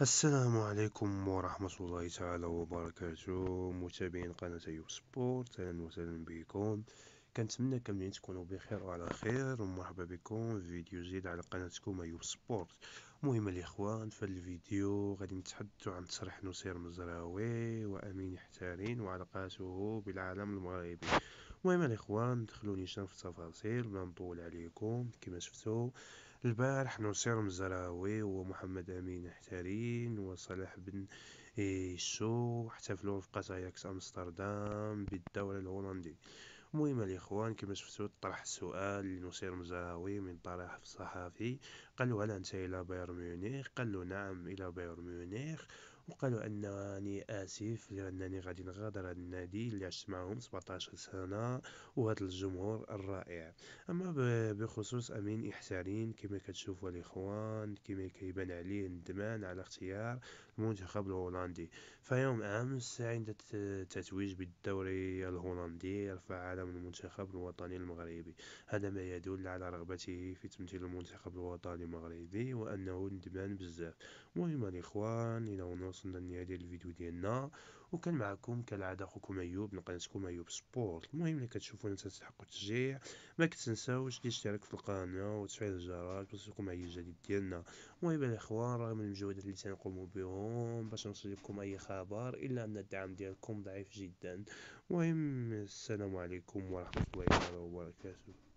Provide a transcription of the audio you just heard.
السلام عليكم ورحمة الله تعالى وبركاته متابعين قناة يو سبورت أهلا وسهلا بكم كنتمنى كاملين تكونوا بخير وعلى خير ومرحبا بكم في فيديو جديد على قناتكم يو سبورت مهم الإخوان في الفيديو غادي نتحدثوا عن تصريح نصير مزراوي وأمين حتارين وعلاقاته بالعالم المغربي المهم الإخوان دخلوني شنو في التفاصيل بلا نطول عليكم كما شفتوا البارح نصير مزراوي ومحمد أمين حتارين وصلاح بن شو إيه، احتفلوا في قصاياكس أمستردام بالدوري الهولندي المهم الاخوان كما شفتوا طرح السؤال لنصير مزراوي من طرح صحفي قالوا هل انت الى بايرن ميونخ قالوا نعم الى بايرن ميونخ وقالوا انني اسف لانني غادي نغادر النادي اللي عشت معهم 17 سنه وهذا الجمهور الرائع اما بخصوص امين احسارين كما كتشوفوا الاخوان كما كيبان عليه الندمان على اختيار المنتخب الهولندي فيوم امس عند التتويج بالدوري الهولندي رفع علم المنتخب الوطني المغربي هذا ما يدل على رغبته في تمثيل المنتخب الوطني المغربي وانه ندمان بزاف مهم الاخوان الى وصلنا لنهايه ديال الفيديو ديالنا وكان معكم كالعادة أخوكم أيوب من قناتكم أيوب سبورت المهم اللي كتشوفونا تستحقوا التشجيع ما كتنساوش الاشتراك في القناة وتفعيل الجرس باش يوصلكم أي جديد ديالنا المهم الإخوان رغم المجهودات اللي تنقوموا بهم باش نوصل لكم أي خبر إلا أن الدعم ديالكم ضعيف جدا المهم السلام عليكم ورحمة الله وبركاته